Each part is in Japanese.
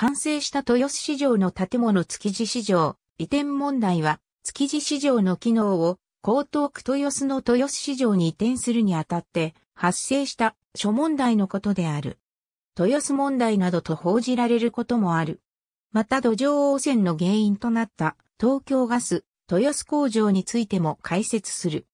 完成した豊洲市場の建物築地市場、移転問題は、築地市場の機能を江東区豊洲の豊洲市場に移転するにあたって発生した諸問題のことである。豊洲問題などと報じられることもある。また土壌汚染の原因となった東京ガス豊洲工場についても解説する。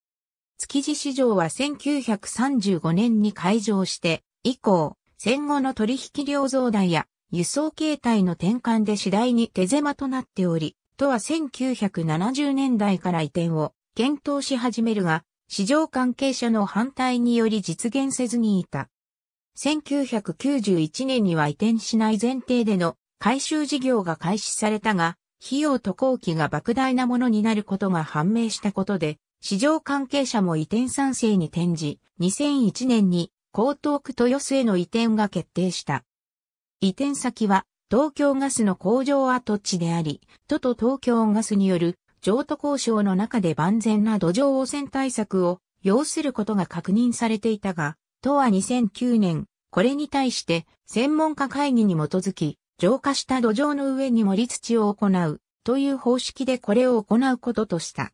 築地市場は1935年に開場して以降、戦後の取引量増大や輸送形態の転換で次第に手狭となっており、都は1970年代から移転を検討し始めるが、市場関係者の反対により実現せずにいた。1991年には移転しない前提での改修事業が開始されたが、費用と工期が莫大なものになることが判明したことで、市場関係者も移転賛成に転じ、2001年に江東区豊洲への移転が決定した。移転先は東京ガスの工場跡地であり、都と東京ガスによる譲渡交渉の中で万全な土壌汚染対策を要することが確認されていたが、都は2009年、これに対して専門家会議に基づき、浄化した土壌の上に盛り土を行うという方式でこれを行うこととした。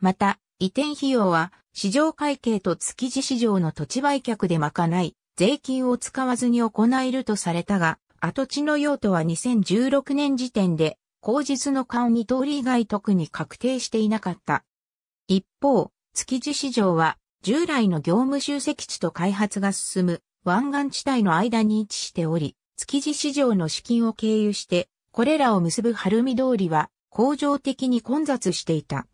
また、移転費用は市場会計と築地市場の土地売却で賄い、税金を使わずに行えるとされたが、跡地の用途は2016年時点で、口実の顔に通り以外特に確定していなかった。一方、築地市場は、従来の業務集積地と開発が進む湾岸地帯の間に位置しており、築地市場の資金を経由して、これらを結ぶ晴海通りは、工場的に混雑していた。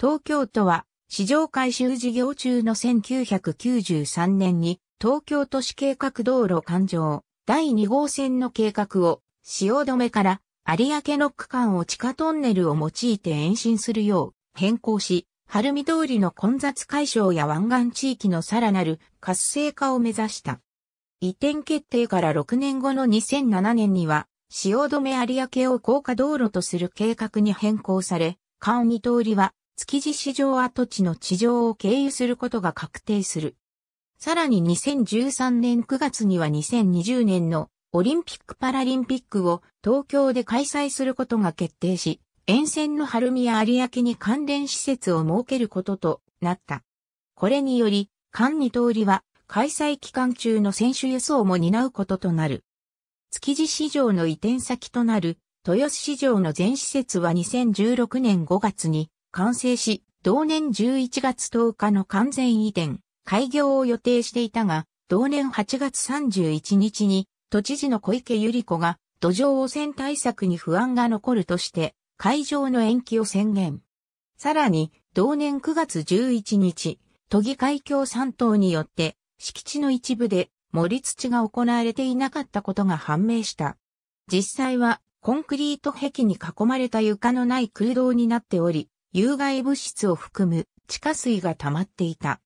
東京都は、市場改修事業中の1993年に、東京都市計画道路環状第2号線の計画を、止めから有明の区間を地下トンネルを用いて延伸するよう変更し、晴海通りの混雑解消や湾岸地域のさらなる活性化を目指した。移転決定から6年後の2007年には、止め有明を高架道路とする計画に変更され、関見通りは築地市場跡地の地上を経由することが確定する。さらに2013年9月には2020年のオリンピック・パラリンピックを東京で開催することが決定し、沿線の晴海や有明に関連施設を設けることとなった。これにより、関二通りは開催期間中の選手輸送も担うこととなる。築地市場の移転先となる豊洲市場の全施設は2016年5月に完成し、同年11月10日の完全移転。開業を予定していたが、同年8月31日に、都知事の小池百合子が、土壌汚染対策に不安が残るとして、会場の延期を宣言。さらに、同年9月11日、都議会協3党によって、敷地の一部で盛り土が行われていなかったことが判明した。実際は、コンクリート壁に囲まれた床のない空洞になっており、有害物質を含む地下水が溜まっていた。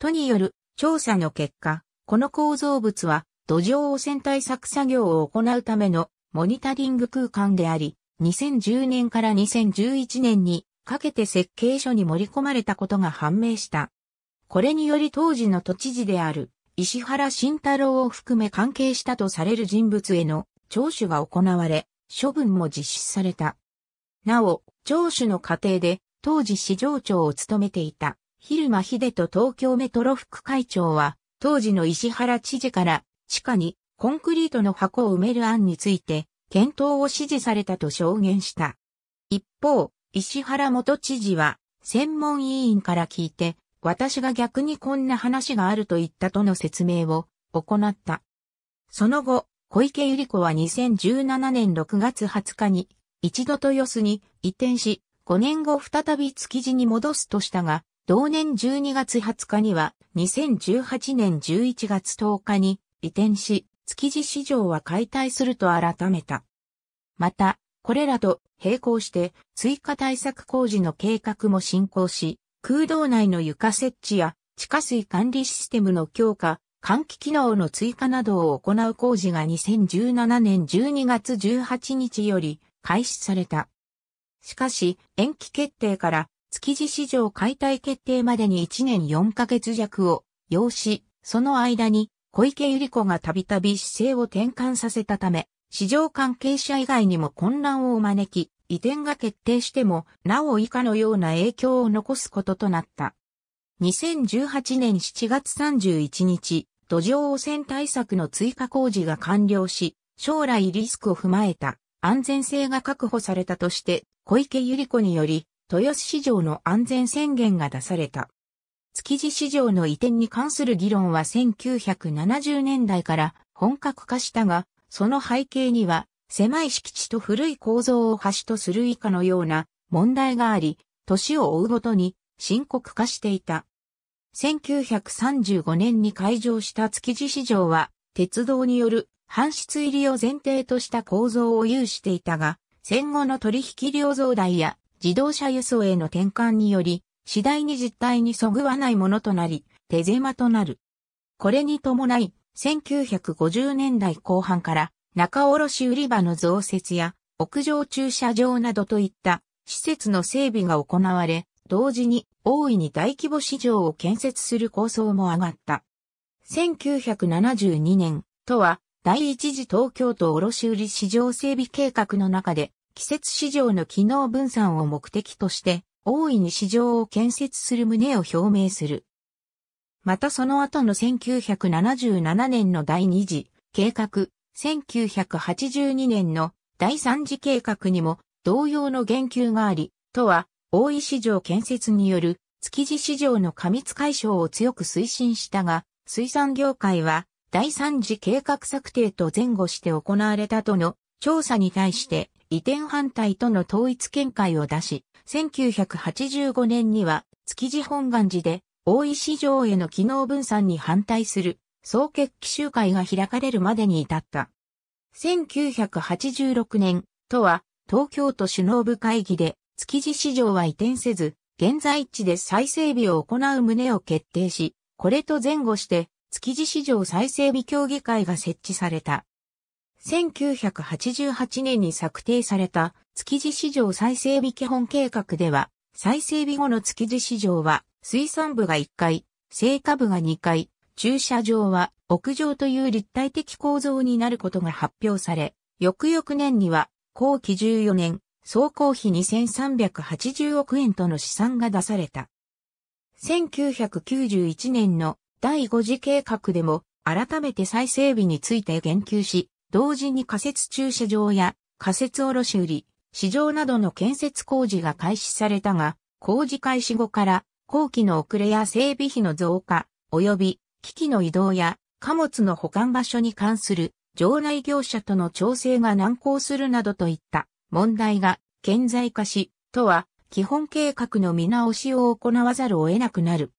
都による調査の結果、この構造物は土壌汚染対策作業を行うためのモニタリング空間であり、2010年から2011年にかけて設計書に盛り込まれたことが判明した。これにより当時の都知事である石原慎太郎を含め関係したとされる人物への聴取が行われ、処分も実施された。なお、聴取の過程で当時市場長を務めていた昼間秀と東京メトロ副会長は、当時の石原知事から地下にコンクリートの箱を埋める案について、検討を指示されたと証言した。一方、石原元知事は、専門委員から聞いて、私が逆にこんな話があると言ったとの説明を行った。その後、小池百合子は2017年6月20日に、一度豊洲に移転し、5年後再び築地に戻すとしたが、同年12月20日には2018年11月10日に移転し、築地市場は解体すると改めた。また、これらと並行して追加対策工事の計画も進行し、空洞内の床設置や地下水管理システムの強化、換気機能の追加などを行う工事が2017年12月18日より開始された。しかし、延期決定から築地市場解体決定までに1年4ヶ月弱を要し、その間に小池百合子がたびたび姿勢を転換させたため、市場関係者以外にも混乱を招き、移転が決定しても、なお以下のような影響を残すこととなった。2018年7月31日、土壌汚染対策の追加工事が完了し、将来リスクを踏まえた安全性が確保されたとして、小池百合子により豊洲市場の安全宣言が出された。築地市場の移転に関する議論は1970年代から本格化したが、その背景には狭い敷地と古い構造を端とする以下のような問題があり、年を追うごとに深刻化していた。1935年に開場した築地市場は、鉄道による搬出入りを前提とした構造を有していたが、戦後の取引量増大や自動車輸送への転換により、次第に実態にそぐわないものとなり、手狭となる。これに伴い、1950年代後半から中卸売場の増設や屋上駐車場などといった施設の整備が行われ、同時に大いに大規模市場を建設する構想も上がった。1972年とは第一次東京都卸売市場整備計画の中で季節市場の機能分散を目的として、大いに市場を建設する旨を表明する。またその後の1977年の第2次計画、1982年の第3次計画にも同様の言及があり、とは、大井市場建設による築地市場の過密解消を強く推進したが、水産業界は第3次計画策定と前後して行われたとの調査に対して移転反対との統一見解を出し、1985年には築地本願寺で大井市場への機能分散に反対する総決起集会が開かれるまでに至った。1986年、都は東京都首脳部会議で築地市場は移転せず、現在地で再整備を行う旨を決定し、これと前後して築地市場再整備協議会が設置された。1988年に策定された築地市場再整備基本計画では、再整備後の築地市場は水産部が1階、成果部が2階、駐車場は屋上という立体的構造になることが発表され、翌々年には後期14年、総工費2380億円との試算が出された。1991年の第5次計画でも改めて再整備について言及し、同時に仮設駐車場や仮設卸売、市場などの建設工事が開始されたが、工事開始後から工期の遅れや整備費の増加、及び機器の移動や貨物の保管場所に関する場内業者との調整が難航するなどといった問題が顕在化し、とは基本計画の見直しを行わざるを得なくなる。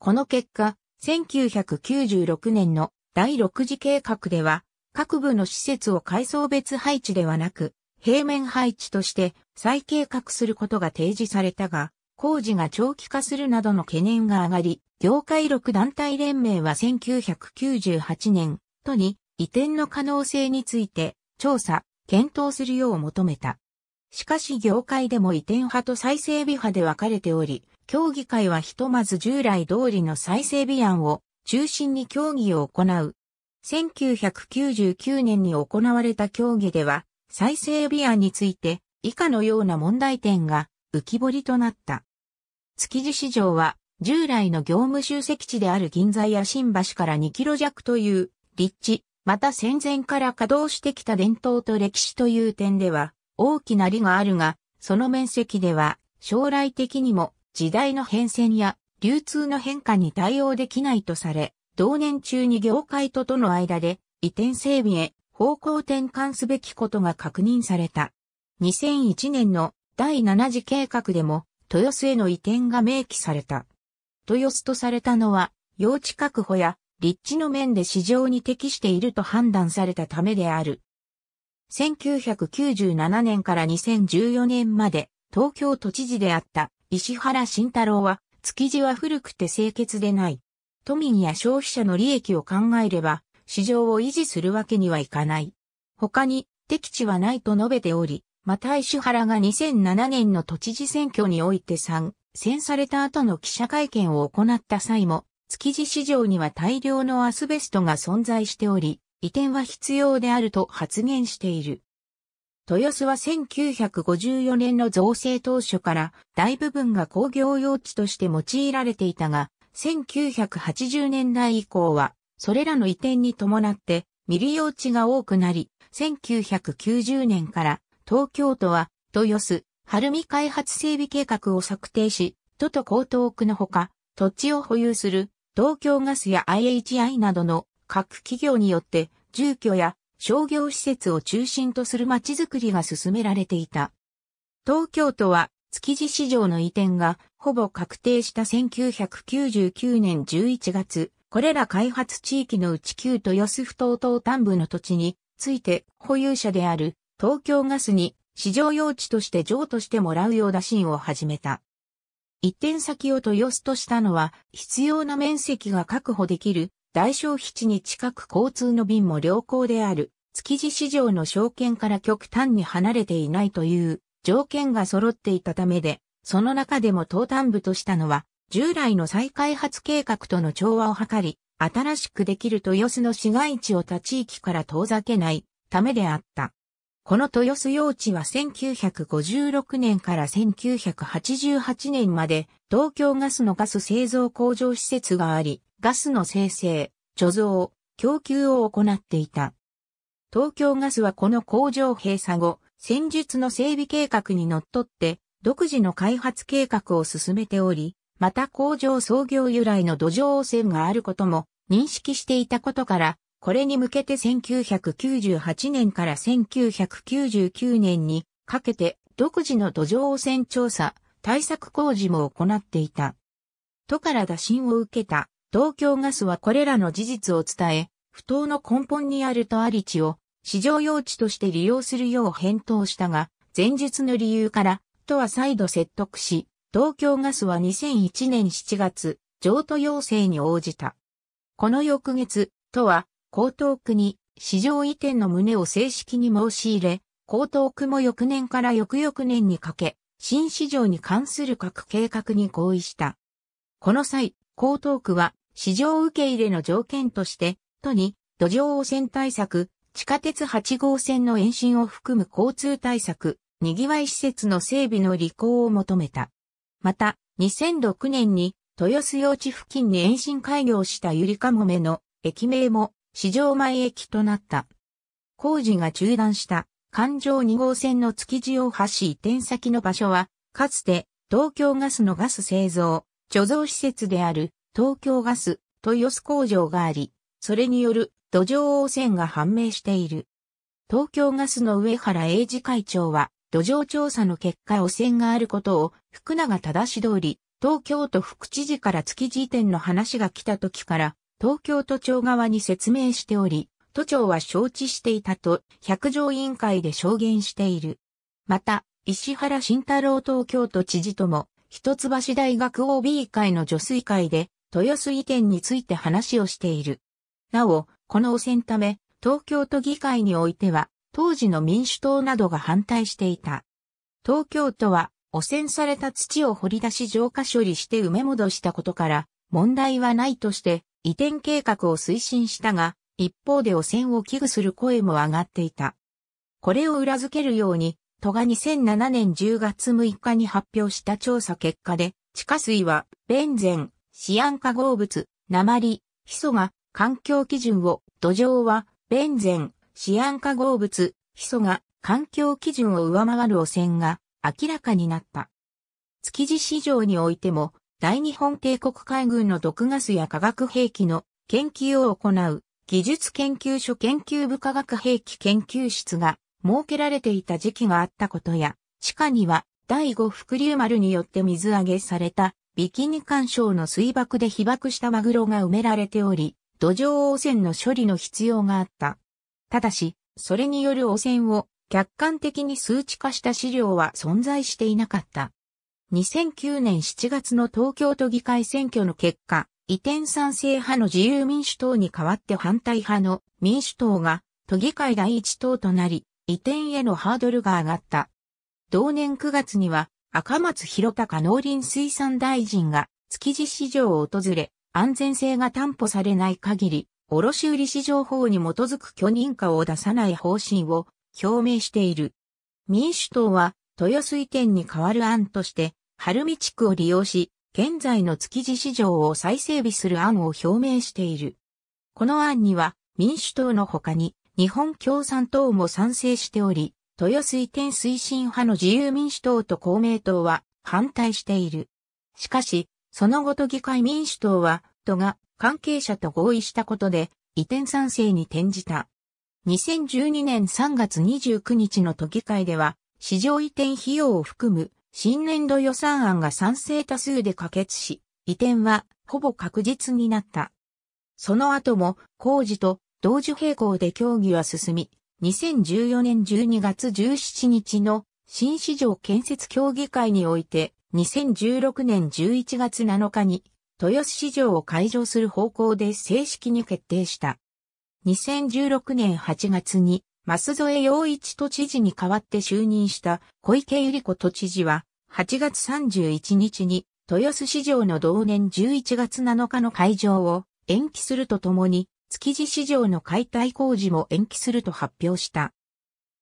この結果、1996年の第6次計画では各部の施設を階層別配置ではなく、平面配置として再計画することが提示されたが、工事が長期化するなどの懸念が上がり、業界6団体連盟は1998年、都に移転の可能性について調査、検討するよう求めた。しかし業界でも移転派と再整備派で分かれており、協議会はひとまず従来通りの再整備案を中心に協議を行う1999年に行われた協議では、再生ビアについて以下のような問題点が浮き彫りとなった。築地市場は従来の業務集積地である銀座や新橋から2キロ弱という立地、また戦前から稼働してきた伝統と歴史という点では大きな利があるが、その面積では将来的にも時代の変遷や流通の変化に対応できないとされ、同年中に業界ととの間で移転整備へ方向転換すべきことが確認された。2001年の第7次計画でも豊洲への移転が明記された。豊洲とされたのは用地確保や立地の面で市場に適していると判断されたためである。1997年から2014年まで東京都知事であった石原慎太郎は築地は古くて清潔でない。都民や消費者の利益を考えれば、市場を維持するわけにはいかない。他に、適地はないと述べており、また石原が2007年の都知事選挙において参戦された後の記者会見を行った際も、築地市場には大量のアスベストが存在しており、移転は必要であると発言している。豊洲は1954年の造成当初から大部分が工業用地として用いられていたが、1980年代以降は、それらの移転に伴って未利用地が多くなり、1990年から東京都は豊洲、晴海開発整備計画を策定し、都と江東区のほか、土地を保有する東京ガスや IHI などの各企業によって住居や商業施設を中心とする街づくりが進められていた。東京都は築地市場の移転がほぼ確定した1999年11月、これら開発地域のうち旧豊洲不等端部の土地について保有者である東京ガスに市場用地として譲渡してもらうよう打診を始めた。一点先を豊洲としたのは必要な面積が確保できる大消費地に近く交通の便も良好である築地市場の証券から極端に離れていないという条件が揃っていたためで、その中でも東端部としたのは、従来の再開発計画との調和を図り、新しくできる豊洲の市街地を他地域から遠ざけないためであった。この豊洲用地は1956年から1988年まで東京ガスのガス製造工場施設があり、ガスの生成、貯蔵、供給を行っていた。東京ガスはこの工場閉鎖後、戦術の整備計画にのっとって、独自の開発計画を進めており、また工場創業由来の土壌汚染があることも認識していたことから、これに向けて1998年から1999年にかけて独自の土壌汚染調査、対策工事も行っていた。都から打診を受けた東京ガスはこれらの事実を伝え、不当の根本にあるとあり地を市場用地として利用するよう返答したが、前述の理由から、都は再度説得し、東京ガスは2001年7月、譲渡要請に応じた。この翌月、都は、江東区に市場移転の旨を正式に申し入れ、江東区も翌年から翌々年にかけ、新市場に関する各計画に合意した。この際、江東区は市場受け入れの条件として、都に土壌汚染対策、地下鉄8号線の延伸を含む交通対策、賑わい施設の整備の履行を求めた。また、2006年に豊洲用地付近に延伸開業したゆりかもめの駅名も市場前駅となった。工事が中断した環状2号線の築地を走。移転先の場所は、かつて東京ガスのガス製造、貯蔵施設である東京ガス豊洲工場があり、それによる土壌汚染が判明している。東京ガスの上原英二会長は、土壌調査の結果汚染があることを福永正し通り、東京都副知事から月移転の話が来た時から、東京都庁側に説明しており、都庁は承知していたと、百条委員会で証言している。また、石原慎太郎東京都知事とも、一橋大学 OB 会の助水会で、豊洲移転について話をしている。なお、この汚染ため、東京都議会においては、当時の民主党などが反対していた。東京都は、汚染された土を掘り出し浄化処理して埋め戻したことから、問題はないとして、移転計画を推進したが、一方で汚染を危惧する声も上がっていた。これを裏付けるように、都が2007年10月6日に発表した調査結果で、地下水は、ベンゼン、シアン化合物、鉛、ヒ素が環境基準を、土壌は、ベンゼン、シアン化合物、ヒ素が、環境基準を上回る汚染が明らかになった。築地市場においても、大日本帝国海軍の毒ガスや化学兵器の研究を行う技術研究所研究部化学兵器研究室が設けられていた時期があったことや、地下には第五伏流丸によって水揚げされたビキニ干渉の水爆で被爆したマグロが埋められており、土壌汚染の処理の必要があった。ただし、それによる汚染を客観的に数値化した資料は存在していなかった。2009年7月の東京都議会選挙の結果、移転賛成派の自由民主党に代わって反対派の民主党が都議会第一党となり、移転へのハードルが上がった。同年9月には赤松広隆農林水産大臣が築地市場を訪れ、安全性が担保されない限り、卸売市場法に基づく許認可を出さない方針を表明している。民主党は豊水店に代わる案として、晴海地区を利用し、現在の築地市場を再整備する案を表明している。この案には民主党の他に日本共産党も賛成しており、豊水店推進派の自由民主党と公明党は反対している。しかし、その後都議会民主党は、都が関係者と合意したことで移転賛成に転じた。2012年3月29日の都議会では、市場移転費用を含む新年度予算案が賛成多数で可決し、移転はほぼ確実になった。その後も工事と同時並行で協議は進み、2014年12月17日の新市場建設協議会において2016年11月7日に、豊洲市場を開場する方向で正式に決定した。2016年8月に、増添陽一都知事に代わって就任した小池百合子都知事は、8月31日に、豊洲市場の同年11月7日の会場を延期するとともに、築地市場の解体工事も延期すると発表した。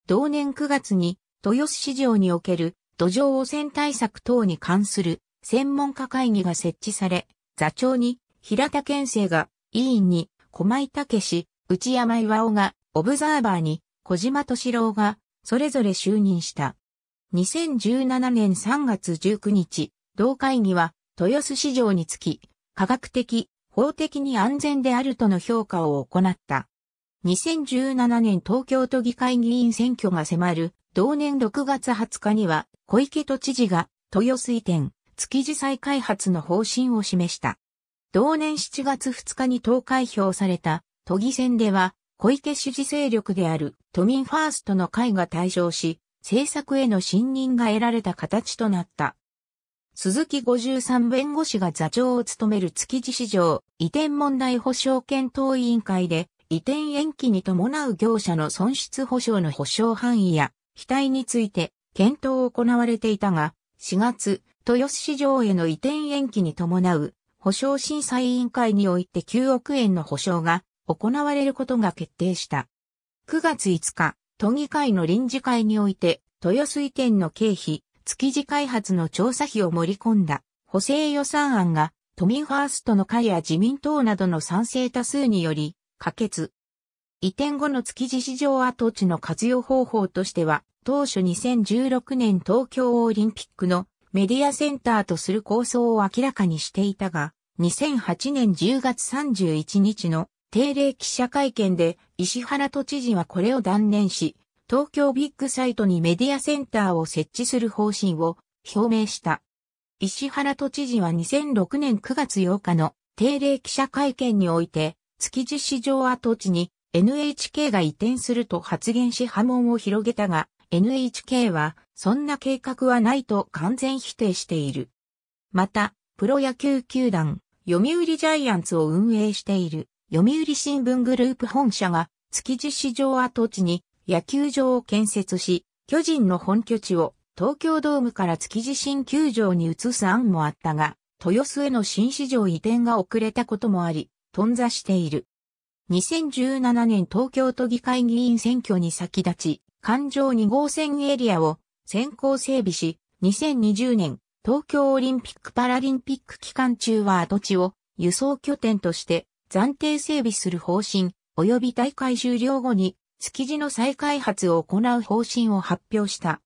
同年9月に、豊洲市場における土壌汚染対策等に関する専門家会議が設置され、座長に平田健生が、委員に駒井武氏、内山岩尾が、オブザーバーに小島敏郎が、それぞれ就任した。2017年3月19日、同会議は、豊洲市場につき、科学的、法的に安全であるとの評価を行った。2017年東京都議会議員選挙が迫る同年6月20日には小池都知事が豊洲移転、築地再開発の方針を示した。同年7月2日に投開票された都議選では小池支持勢力である都民ファーストの会が退場し、政策への信任が得られた形となった。鈴木53弁護士が座長を務める築地市場移転問題保障検討委員会で移転延期に伴う業者の損失保障の保障範囲や機体について検討を行われていたが、4月、豊洲市場への移転延期に伴う保証審査委員会において9億円の保証が行われることが決定した。9月5日、都議会の臨時会において、豊洲移転の経費、築地開発の調査費を盛り込んだ補正予算案が、都民ファーストの会や自民党などの賛成多数により、可決、移転後の築地市場跡地の活用方法としては、当初2016年東京オリンピックのメディアセンターとする構想を明らかにしていたが、2008年10月31日の定例記者会見で石原都知事はこれを断念し、東京ビッグサイトにメディアセンターを設置する方針を表明した。石原都知事は2006年9月8日の定例記者会見において、築地市場跡地に NHK が移転すると発言し波紋を広げたが、NHK は、そんな計画はないと完全否定している。また、プロ野球球団、読売ジャイアンツを運営している、読売新聞グループ本社が、築地市場跡地に野球場を建設し、巨人の本拠地を東京ドームから築地新球場に移す案もあったが、豊洲への新市場移転が遅れたこともあり、頓挫している。2017年東京都議会議員選挙に先立ち、環状2号線エリアを先行整備し、2020年東京オリンピック・パラリンピック期間中は跡地を輸送拠点として暫定整備する方針、及び大会終了後に築地の再開発を行う方針を発表した。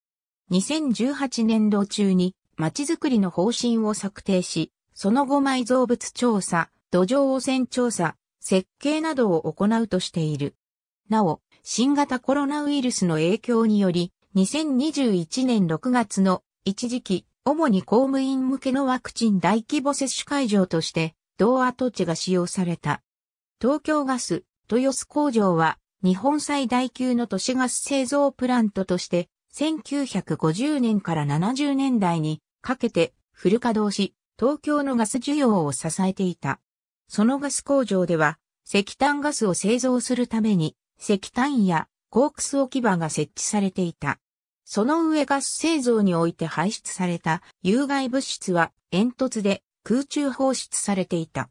2018年度中に街づくりの方針を策定し、その後埋蔵物調査、土壌汚染調査、設計などを行うとしている。なお、新型コロナウイルスの影響により、2021年6月の一時期、主に公務員向けのワクチン大規模接種会場として、同跡地が使用された。東京ガス、豊洲工場は、日本最大級の都市ガス製造プラントとして、1950年から70年代にかけてフル稼働し、東京のガス需要を支えていた。そのガス工場では、石炭ガスを製造するために、石炭やコークス置き場が設置されていた。その上ガス製造において排出された有害物質は煙突で空中放出されていた。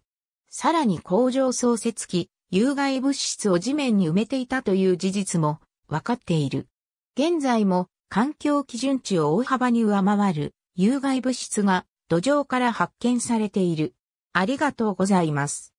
さらに工場創設機、有害物質を地面に埋めていたという事実も分かっている。現在も環境基準値を大幅に上回る有害物質が土壌から発見されている。ありがとうございます。